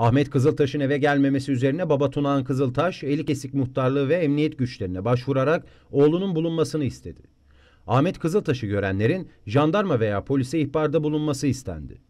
Ahmet Kızıltaş'ın eve gelmemesi üzerine baba Tunağan Kızıltaş, Elikesik Muhtarlığı ve emniyet güçlerine başvurarak oğlunun bulunmasını istedi. Ahmet Kızıltaş'ı görenlerin jandarma veya polise ihbarda bulunması istendi.